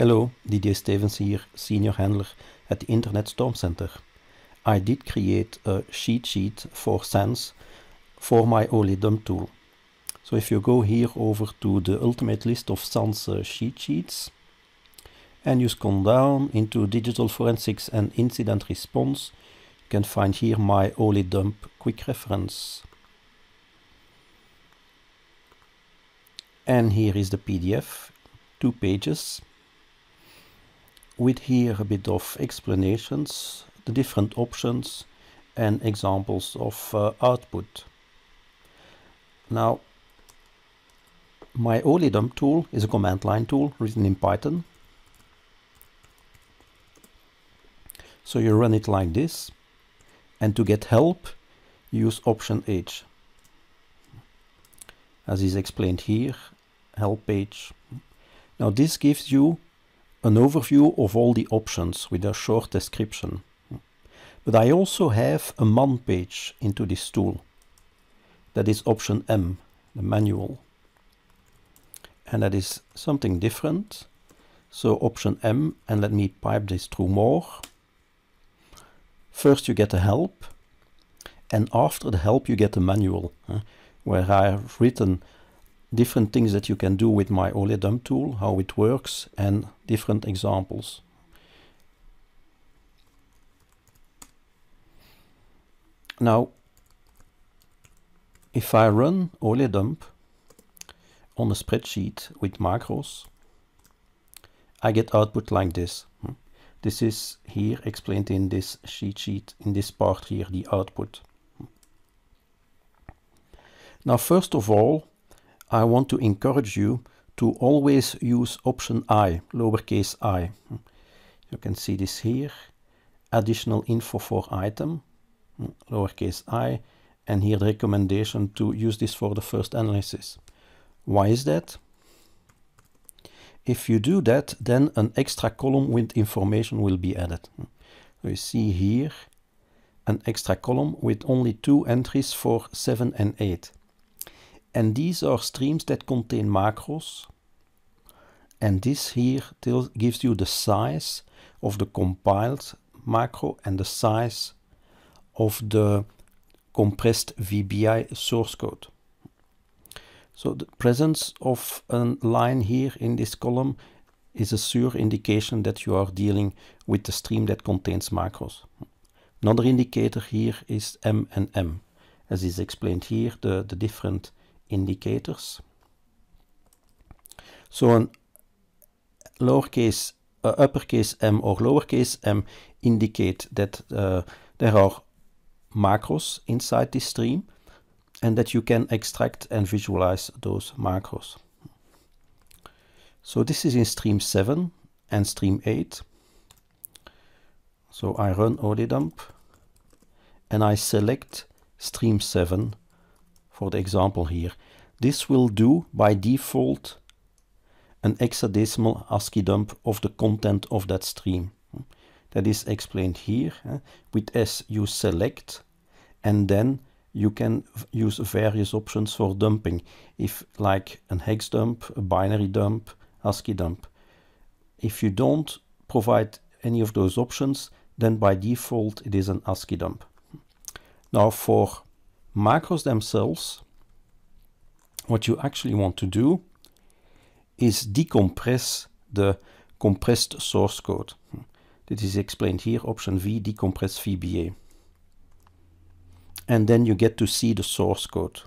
Hello, Didier Stevens here, senior handler at the Internet Storm Center. I did create a cheat sheet for SANS for my OLEDUM tool. So if you go here over to the ultimate list of SANS uh, cheat sheets, and you scroll down into digital forensics and incident response, you can find here my OLEDump quick reference. And here is the PDF, two pages with here a bit of explanations, the different options and examples of uh, output. Now, my OLEDUMP tool is a command line tool written in Python. So you run it like this. And to get help, use option H. As is explained here, help page. Now this gives you an overview of all the options with a short description. But I also have a man page into this tool. That is option M, the manual. And that is something different. So option M, and let me pipe this through more. First you get a help, and after the help you get the manual, huh, where I've written different things that you can do with my OLEDump tool, how it works, and different examples. Now, if I run OLEDump on a spreadsheet with macros, I get output like this. This is here explained in this sheet sheet, in this part here, the output. Now, first of all, I want to encourage you to always use option I, lowercase i. You can see this here, additional info for item, lowercase i, and here the recommendation to use this for the first analysis. Why is that? If you do that, then an extra column with information will be added. We see here an extra column with only two entries for 7 and 8 and these are streams that contain macros and this here gives you the size of the compiled macro and the size of the compressed VBI source code. So the presence of a line here in this column is a sure indication that you are dealing with the stream that contains macros. Another indicator here is M and M. As is explained here, the, the different indicators. So an lowercase, uh, uppercase m or lowercase m indicate that uh, there are macros inside this stream and that you can extract and visualize those macros. So this is in stream 7 and stream 8. So I run odidump, and I select stream 7 for the example here. This will do by default an hexadecimal ASCII dump of the content of that stream. That is explained here. Eh? With S you select and then you can use various options for dumping. If like an hex dump, a binary dump, ASCII dump. If you don't provide any of those options, then by default it is an ASCII dump. Now for macros themselves, what you actually want to do is decompress the compressed source code. This is explained here, option V, decompress VBA. And then you get to see the source code.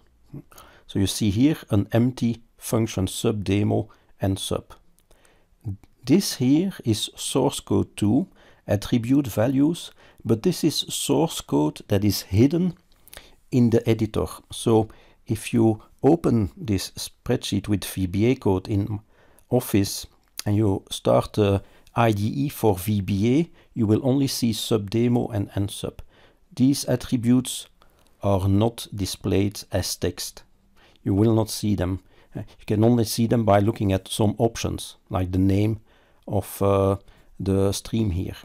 So you see here an empty function sub demo and sub. This here is source code 2, attribute values, but this is source code that is hidden in the editor. So if you open this spreadsheet with VBA code in Office and you start the uh, IDE for VBA, you will only see subdemo and nsub. These attributes are not displayed as text. You will not see them. You can only see them by looking at some options, like the name of uh, the stream here.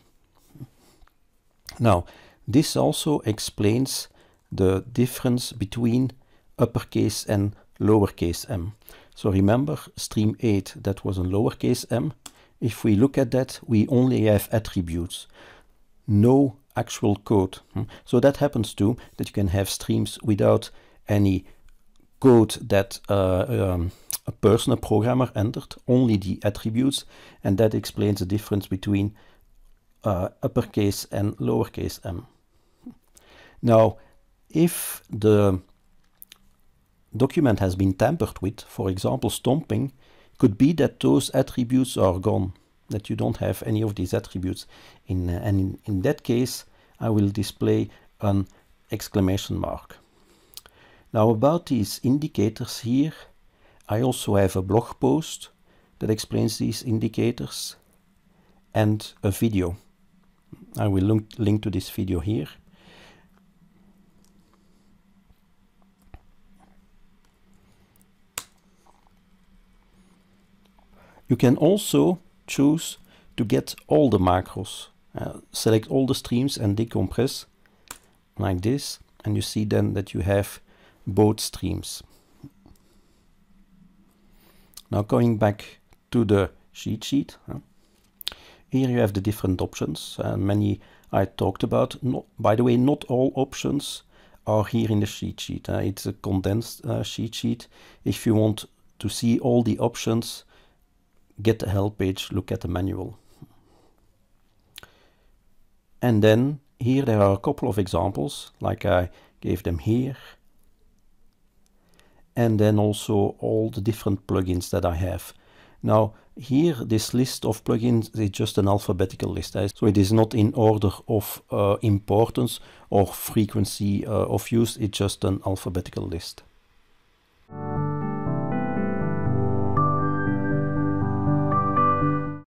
Now, this also explains the difference between uppercase and lowercase m. So remember stream 8 that was a lowercase m. If we look at that we only have attributes, no actual code. Hmm. So that happens too that you can have streams without any code that uh, um, a person, a programmer entered, only the attributes and that explains the difference between uh, uppercase and lowercase m. Now if the document has been tampered with, for example stomping, could be that those attributes are gone, that you don't have any of these attributes. In, uh, and in, in that case, I will display an exclamation mark. Now about these indicators here, I also have a blog post that explains these indicators and a video. I will link, link to this video here. You can also choose to get all the macros. Uh, select all the streams and decompress like this and you see then that you have both streams. Now going back to the cheat sheet. Here you have the different options and uh, many I talked about. Not, by the way, not all options are here in the sheet sheet. Uh, it's a condensed uh, sheet sheet. If you want to see all the options, get the help page, look at the manual. And then here there are a couple of examples, like I gave them here. And then also all the different plugins that I have. Now here this list of plugins is just an alphabetical list, eh? so it is not in order of uh, importance or frequency uh, of use, it's just an alphabetical list.